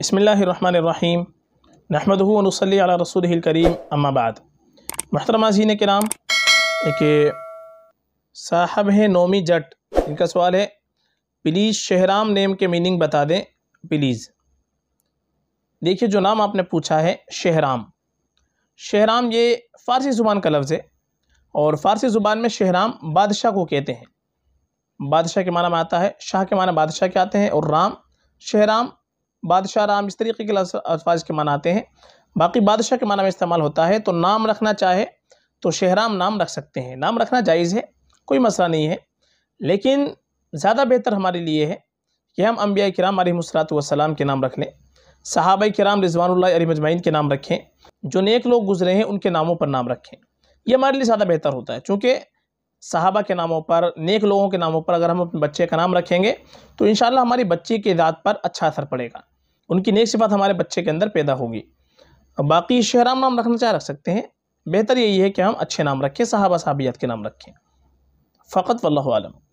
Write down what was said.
بسم اللہ الرحمن الرحیم نحمد ہُون صلی علیہ رسول الکریم بعد محترم آزین کرام ایک صاحب ہیں نومی جٹ ان کا سوال ہے پلیز شہرام نیم کے میننگ بتا دیں پلیز دیکھیے جو نام آپ نے پوچھا ہے شہرام شہرام یہ فارسی زبان کا لفظ ہے اور فارسی زبان میں شہرام بادشاہ کو کہتے ہیں بادشاہ کے معنی میں آتا ہے شاہ کے معنی بادشاہ کے آتے ہیں اور رام شہرام بادشاہ رام اس طریقے کے الفاظ کے معنی آتے ہیں باقی بادشاہ کے معنی میں استعمال ہوتا ہے تو نام رکھنا چاہے تو شہرام نام رکھ سکتے ہیں نام رکھنا جائز ہے کوئی مسئلہ نہیں ہے لیکن زیادہ بہتر ہمارے لیے ہے کہ ہم انبیاء کرام مسلاط وسلام کے نام رکھ لیں صحابہ کرام رضوان اللہ علیہ مجمعین کے نام رکھیں جو نیک لوگ گزرے ہیں ان کے ناموں پر نام رکھیں یہ ہمارے لیے زیادہ بہتر ہوتا ہے چونکہ صحابہ کے ناموں پر نیک لوگوں کے ناموں پر اگر ہم اپنے بچے کا نام رکھیں گے تو انشاءاللہ ہماری بچی کے ذات پر اچھا اثر پڑے گا ان کی نیک صفات ہمارے بچے کے اندر پیدا ہوگی باقی شہرام نام رکھنا چاہ رکھ سکتے ہیں بہتر یہی ہے کہ ہم اچھے نام رکھیں صحابہ صحابیت کے نام رکھیں فقط واللہ عالم